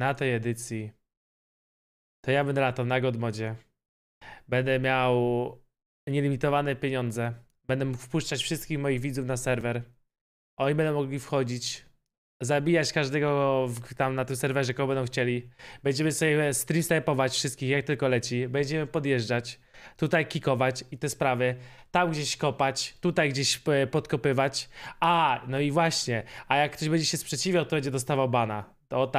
na tej edycji, to ja będę latał na Godmodzie. Będę miał nielimitowane pieniądze. Będę mógł wpuszczać wszystkich moich widzów na serwer. Oni będą mogli wchodzić, zabijać każdego tam na tym serwerze, kogo będą chcieli. Będziemy sobie streamować wszystkich, jak tylko leci. Będziemy podjeżdżać, tutaj kikować i te sprawy. Tam gdzieś kopać, tutaj gdzieś e, podkopywać. A, no i właśnie, a jak ktoś będzie się sprzeciwiał, to będzie dostawał bana. To tak.